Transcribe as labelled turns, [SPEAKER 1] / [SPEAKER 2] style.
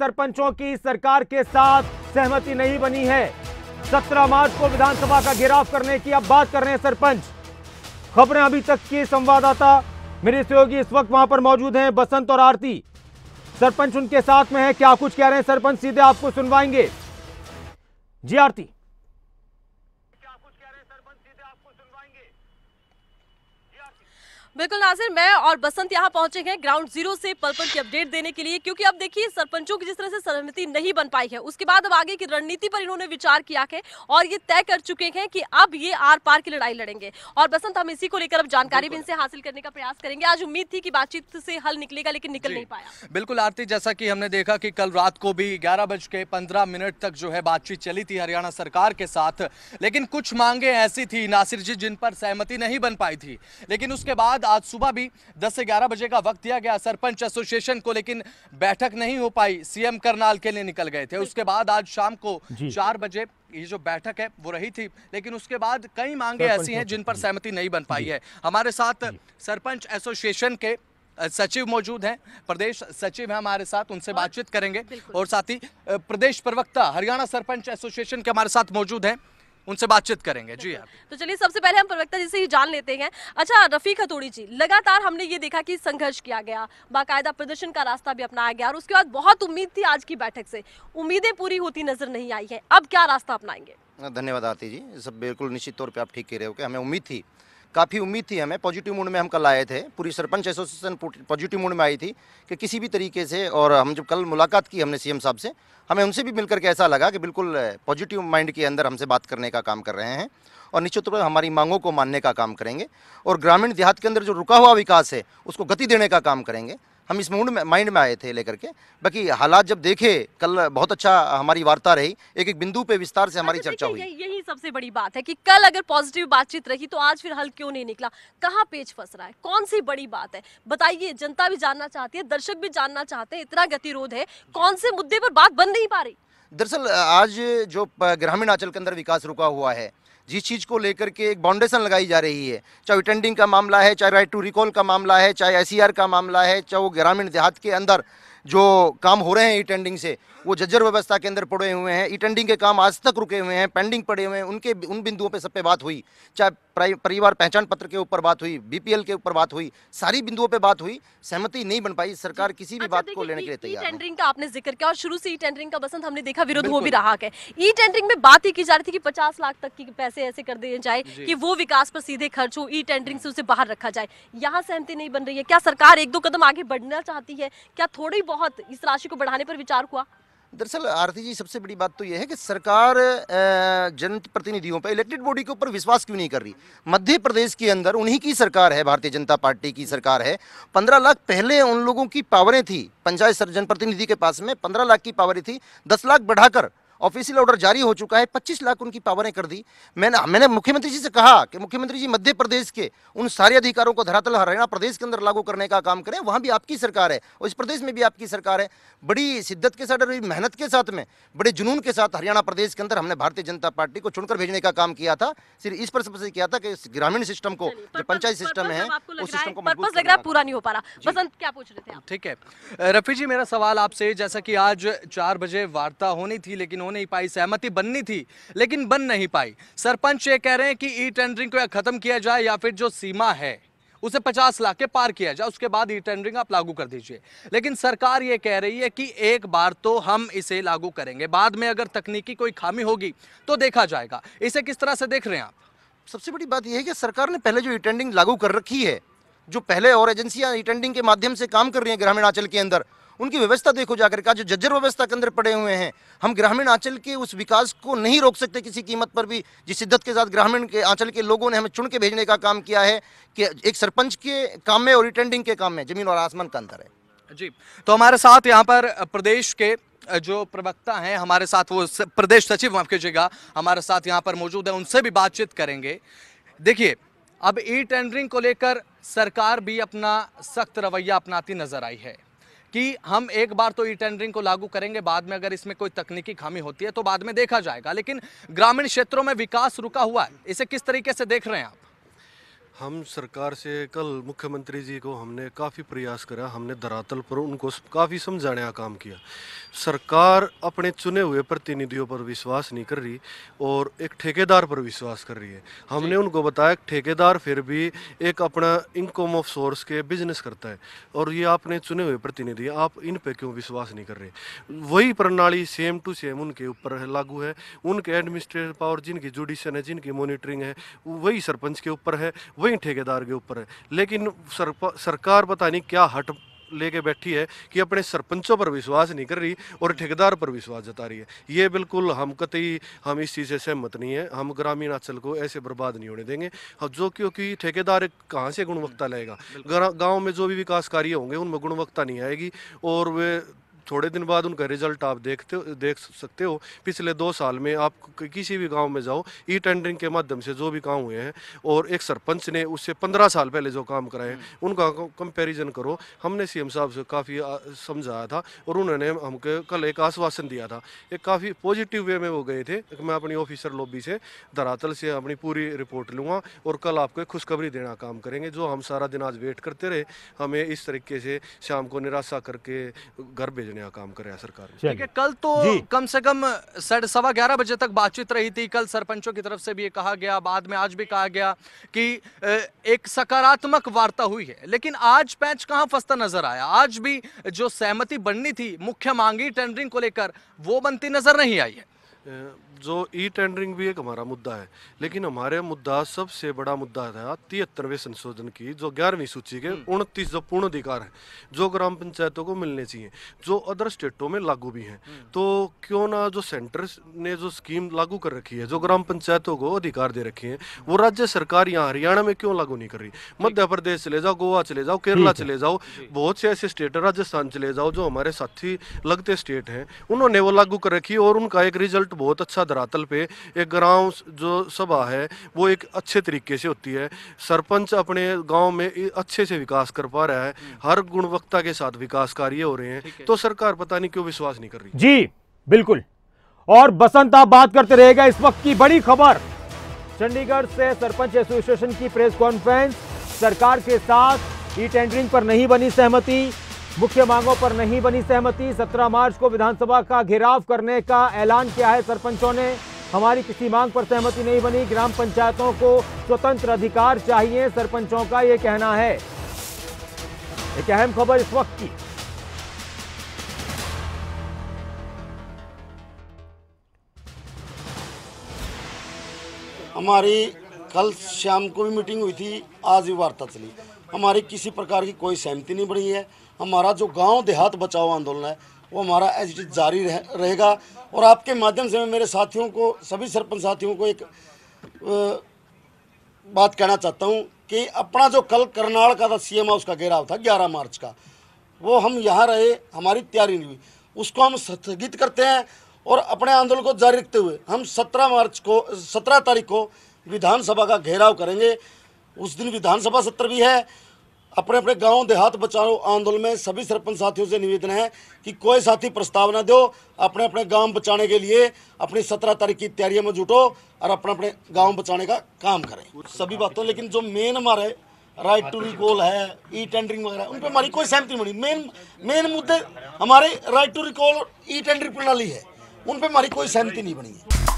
[SPEAKER 1] सरपंचों की सरकार के साथ सहमति नहीं बनी है सत्रह मार्च को विधानसभा का घेराव करने की अब बात कर रहे हैं सरपंच खबरें अभी तक की संवाददाता मेरे सहयोगी इस वक्त वहां पर मौजूद हैं बसंत और आरती सरपंच उनके साथ में है क्या कुछ कह रहे हैं सरपंच सीधे आपको सुनवाएंगे जी आरती
[SPEAKER 2] बिल्कुल नाजिर मैं और बसंत यहाँ पहुंचे हैं ग्राउंड जीरो से पल पल की अपडेट देने के लिए क्योंकि अब देखिए सरपंचों की जिस तरह से सहमति नहीं बन पाई है उसके बाद अब आगे की रणनीति पर इन्होंने विचार किया है और ये तय कर चुके हैं कि अब ये आर पार की लड़ाई लड़ेंगे और बसंत हम इसी को लेकर अब जानकारी भी इनसे हासिल करने का प्रयास करेंगे आज उम्मीद थी कि बातचीत से हल निकलेगा लेकिन निकल नहीं पाया
[SPEAKER 3] बिल्कुल आरती जैसा की हमने देखा कि कल रात को भी ग्यारह बज के पंद्रह मिनट तक जो है बातचीत चली थी हरियाणा सरकार के साथ लेकिन कुछ मांगे ऐसी थी नासिर जी जिन पर सहमति नहीं बन पाई थी लेकिन उसके बाद आज सुबह भी 10 से 11 बजे का वक्त दिया गया सरपंच एसोसिएशन को लेकिन बैठक नहीं हो पाई सीएम करनाल के लिए निकल गए थे उसके बाद आज शाम को चार बजे ये जो बैठक है वो रही थी लेकिन उसके बाद कई मांगे ऐसी हैं जिन पर सहमति नहीं बन पाई है हमारे साथ सरपंच एसोसिएशन के सचिव मौजूद हैं प्रदेश सचिव हैं हमारे साथ उनसे बातचीत करेंगे और साथ ही प्रदेश प्रवक्ता हरियाणा सरपंच एसोसिएशन के हमारे साथ मौजूद हैं उनसे बातचीत करेंगे जी आप हाँ।
[SPEAKER 2] तो चलिए सबसे पहले हम प्रवक्ता जी से ही जान लेते हैं अच्छा रफ़ी खतोड़ी जी लगातार हमने ये देखा कि संघर्ष किया गया बाकायदा प्रदर्शन का रास्ता भी अपनाया गया और उसके बाद बहुत उम्मीद थी आज की बैठक से उम्मीदें पूरी होती नजर नहीं आई है अब क्या रास्ता अपनाएंगे
[SPEAKER 4] धन्यवाद आरती जी सब बिल्कुल निश्चित तौर पर आप ठीक कह रहे हो कि हमें उम्मीद थी काफ़ी उम्मीद थी हमें पॉजिटिव मूड में हम कल आए थे पूरी सरपंच एसोसिएशन पॉजिटिव मूड में आई थी कि किसी भी तरीके से और हम जब कल मुलाकात की हमने सीएम साहब से हमें उनसे भी मिलकर के ऐसा लगा कि बिल्कुल पॉजिटिव माइंड के अंदर हमसे बात करने का काम कर रहे हैं और निश्चित तौर पर हमारी मांगों को मानने का काम करेंगे और ग्रामीण देहात के अंदर जो रुका हुआ विकास है उसको गति देने का काम करेंगे हम इस मूड में माइंड में आए थे लेकर के बाकी हालात जब देखे कल बहुत अच्छा हमारी वार्ता रही एक एक बिंदु पे विस्तार से हमारी अच्छा, चर्चा हुई
[SPEAKER 2] यही सबसे बड़ी बात है कि कल अगर पॉजिटिव बातचीत रही तो आज फिर हल क्यों नहीं निकला कहाँ पेज फंस रहा है कौन सी बड़ी बात है बताइए जनता भी जानना चाहती है दर्शक भी जानना चाहते हैं इतना गतिरोध है कौन से मुद्दे पर बात बन नहीं पा रही
[SPEAKER 4] दरअसल आज जो ग्रामीण आंचल के अंदर विकास रुका हुआ है जिस चीज़ को लेकर के एक बाउंडेशन लगाई जा रही है चाहे विटेंडिंग का मामला है चाहे राइट टू रिकॉल का मामला है चाहे एस e का मामला है चाहे वो ग्रामीण देहात के अंदर जो काम हो रहे हैं ई टेंडिंग से वो जज्जर व्यवस्था के अंदर पड़े हुए हैं ई टेंडिंग के काम आज तक रुके हुए हैं पेंडिंग पड़े हुए हैं उनके उन बिंदुओं पर सब पे बात हुई चाहे परिवार पहचान पत्र के ऊपर बात हुई बीपीएल के ऊपर बात हुई सारी बिंदुओं पे बात हुई सहमति नहीं बन पाई सरकार किसी भी अच्छा, बात को लेने के लिए तैयार
[SPEAKER 2] टेंडरिंग का आपने जिक्र किया और शुरू से ई टेंडरिंग का बसंत हमने देखा विरोध हो भी रहा है ई टेंडरिंग में बात ही की जा रही थी कि पचास लाख तक की पैसे ऐसे कर दिए जाए कि वो विकास पर सीधे खर्च हो ई टेंडरिंग से उसे बाहर रखा जाए यहाँ सहमति नहीं बन रही है क्या सरकार एक दो कदम आगे बढ़ना चाहती है क्या थोड़ी बहुत इस राशि को बढ़ाने पर विचार हुआ
[SPEAKER 4] दरअसल आरती जी सबसे बड़ी बात तो यह है कि सरकार जनप्रतिनिधियों पर इलेक्टेड बॉडी के ऊपर विश्वास क्यों नहीं कर रही मध्य प्रदेश के अंदर उन्हीं की सरकार है भारतीय जनता पार्टी की सरकार है पंद्रह लाख पहले उन लोगों की पावरें थी पंचायत जनप्रतिनिधि के पास में पंद्रह लाख की पावरें थी दस लाख बढ़ाकर ऑफिशियल ऑर्डर जारी हो चुका है 25 लाख उनकी पावरें कर दी मैंने मैंने मुख्यमंत्री जी से कहा कि मुख्यमंत्री जी मध्य प्रदेश के उन सारे अधिकारों को धरातल हरियाणा प्रदेश के अंदर लागू करने का काम करें वहाँ भी आपकी सरकार है और इस प्रदेश में भी आपकी सरकार है बड़ी शिद्दत के साथ बड़ी मेहनत के साथ में बड़े जुनून के साथ हरियाणा प्रदेश के अंदर हमने भारतीय जनता पार्टी को चुनकर भेजने का काम किया था सिर्फ इस पर सबसे किया था कि ग्रामीण सिस्टम को जो पंचायत सिस्टम है
[SPEAKER 2] उस सिस्टम को पूरा नहीं हो पा रहा बसंत क्या पूछ रहे
[SPEAKER 3] थे ठीक है रफी जी मेरा सवाल आपसे जैसा कि आज चार बजे वार्ता होनी थी लेकिन नहीं पाई सहमति बननी थी लेकिन बन नहीं पाई सरपंच ये कह रहे हैं कि ई टेंडरिंग को या खत्म किया जाए या फिर जो सीमा है उसे 50 लाख के पार किया जाए उसके बाद ई टेंडरिंग आप लागू कर दीजिए लेकिन सरकार ये कह रही है कि एक बार तो हम इसे लागू करेंगे बाद में अगर तकनीकी कोई खामी होगी तो देखा जाएगा इसे किस तरह से देख रहे हैं आप सबसे
[SPEAKER 4] बड़ी बात यह है कि सरकार ने पहले जो ई टेंडरिंग लागू कर रखी है जो पहले और एजेंसियां ई टेंडरिंग के माध्यम से काम कर रही हैं ग्रामीण आंचल के अंदर उनकी व्यवस्था देखो जाकर का जो जज्जर व्यवस्था के अंदर पड़े हुए हैं हम ग्रामीण आंचल के उस विकास को नहीं रोक सकते किसी कीमत पर भी जिस शिद्दत के साथ ग्रामीण के आंचल के लोगों ने हमें चुन के भेजने का काम किया है कि एक सरपंच के काम में और रिटेंडिंग के काम में जमीन और आसमान का अंतर है जी तो हमारे साथ यहाँ पर प्रदेश के जो प्रवक्ता हैं
[SPEAKER 3] हमारे साथ वो प्रदेश सचिव माफ कीजिएगा हमारे साथ यहाँ पर मौजूद है उनसे भी बातचीत करेंगे देखिए अब ई टेंडरिंग को लेकर सरकार भी अपना सख्त रवैया अपनाती नजर आई है कि हम एक बार तो ई टेंडरिंग को लागू करेंगे बाद में अगर इसमें कोई तकनीकी खामी होती है तो बाद में देखा जाएगा लेकिन ग्रामीण क्षेत्रों में विकास रुका हुआ है इसे किस तरीके से देख रहे हैं आप
[SPEAKER 5] हम सरकार से कल मुख्यमंत्री जी को हमने काफ़ी प्रयास करा हमने धरातल पर उनको काफ़ी समझाने का काम किया सरकार अपने चुने हुए प्रतिनिधियों पर विश्वास नहीं कर रही और एक ठेकेदार पर विश्वास कर रही है हमने उनको बताया ठेकेदार फिर भी एक अपना इनकम ऑफ सोर्स के बिजनेस करता है और ये आपने चुने हुए प्रतिनिधि आप इन पे क्यों विश्वास नहीं कर रहे वही प्रणाली सेम टू सेम उनके ऊपर लागू है उनके एडमिनिस्ट्रेटिव पावर जिनकी जुडिशन है जिनकी मॉनिटरिंग है वही सरपंच के ऊपर है वही ठेकेदार के ऊपर है लेकिन सरकार पता नहीं क्या हट लेके बैठी है कि अपने सरपंचों पर विश्वास नहीं कर रही और ठेकेदार पर विश्वास जता रही है ये बिल्कुल हम कतई हम इस चीज़ से सहमत नहीं है हम ग्रामीण आंचल को ऐसे बर्बाद नहीं होने देंगे हाँ, जो क्योंकि ठेकेदार कहाँ से गुणवत्ता लाएगा गाँव में जो भी विकास कार्य होंगे उनमें गुणवत्ता नहीं आएगी और वे थोड़े दिन बाद उनका रिजल्ट आप देखते देख सकते हो पिछले दो साल में आप किसी भी गाँव में जाओ ई टेंडरिंग के माध्यम से जो भी काम हुए हैं और एक सरपंच ने उससे पंद्रह साल पहले जो काम कराए हम्म। उनका कंपेरिजन करो हमने सी साहब से काफ़ी समझाया था और उन्होंने हमको कल एक आश्वासन दिया था एक काफ़ी पॉजिटिव वे में वो गए थे मैं अपनी ऑफिसर लॉबी से धरातल से अपनी पूरी रिपोर्ट लूँगा और कल आपको खुशखबरी देना काम करेंगे जो हम सारा दिन आज वेट करते रहे हमें इस तरीके से शाम को निराशा करके घर भेजने नया काम कर कराया सरकार ठीक है
[SPEAKER 3] कल तो कम से कम साढ़े सवा ग्यारह बजे तक बातचीत रही थी कल सरपंचों की तरफ से भी ये कहा गया बाद में आज भी कहा गया कि एक सकारात्मक वार्ता हुई है लेकिन आज पैच कहाँ फंसता नजर आया आज भी जो सहमति बननी थी मुख्य मांगी टेंडरिंग को लेकर वो बनती
[SPEAKER 5] नजर नहीं आई है जो ई टेंडरिंग भी एक हमारा मुद्दा है लेकिन हमारे मुद्दा सबसे बड़ा मुद्दा था तिहत्तरवें संशोधन की जो ग्यारहवीं सूची के हम्म। उनतीस जो पूर्ण अधिकार हैं जो ग्राम पंचायतों को मिलने चाहिए जो अदर स्टेटों में लागू भी हैं हम्म। तो क्यों ना जो सेंटर ने जो स्कीम लागू कर रखी है जो ग्राम पंचायतों को अधिकार दे रखे हैं वो राज्य सरकार यहाँ हरियाणा में क्यों लागू नहीं कर रही मध्य प्रदेश चले जाओ गोवा चले जाओ केरला चले जाओ बहुत से ऐसे स्टेट है राजस्थान चले जाओ जो हमारे साथी लगते स्टेट हैं उन्होंने वो लागू कर रखी और उनका एक रिजल्ट बहुत अच्छा धरातल पे एक ग्राम जो सभा है वो एक अच्छे तरीके से होती है सरपंच अपने गांव में अच्छे से विकास कर पा रहा है हम्म। हर गुणवत्ता के साथ विकास कार्य हो रहे हैं है। तो सरकार पता नहीं क्यों विश्वास नहीं कर
[SPEAKER 1] रही जी बिल्कुल और बसंत आप बात करते रहेगा इस वक्त की बड़ी खबर
[SPEAKER 5] चंडीगढ़ से
[SPEAKER 1] सरपंच एसोसिएशन की प्रेस कॉन्फ्रेंस सरकार के साथ ई टेंडरिंग पर नहीं बनी सहमति मुख्य मांगों पर नहीं बनी सहमति 17 मार्च को विधानसभा का घेराव करने का ऐलान किया है सरपंचों ने हमारी किसी मांग पर सहमति नहीं बनी ग्राम पंचायतों को स्वतंत्र अधिकार चाहिए सरपंचों का ये कहना है एक अहम खबर इस वक्त की हमारी कल शाम को भी मीटिंग हुई थी आज भी वार्ता चली हमारी किसी प्रकार की कोई सहमति नहीं बढ़ी है हमारा जो गांव देहात बचाओ आंदोलन है वो हमारा एज इट जारी रह, रहेगा और आपके माध्यम से मैं मेरे साथियों को सभी सरपंच साथियों को एक बात कहना चाहता हूँ कि अपना जो कल करनाल का था सीएम उसका घेराव था ग्यारह मार्च का वो हम यहाँ रहे हमारी तैयारी नहीं हुई उसको हम स्थगित करते हैं और अपने आंदोलन को जारी रखते हुए हम 17 मार्च को 17 तारीख को विधानसभा का घेराव करेंगे उस दिन विधानसभा सत्र भी है अपने अपने गांव देहात बचाओ आंदोलन में सभी सरपंच साथियों से निवेदन है कि कोई साथी प्रस्ताव ना दो अपने अपने गांव बचाने के लिए अपनी सत्रह तारीख की तैयारियों में जुटो और अपने अपने गांव बचाने का काम करें सभी बातों लेकिन जो मेन हमारे राइट टू रिकॉल है ई टेंडरिंग वगैरह उन पर हमारी कोई सहमति नहीं बनी मेन मेन मुद्दे हमारे right to recall e tendering प्रणाली है उन पर हमारी कोई सहमति नहीं बनी है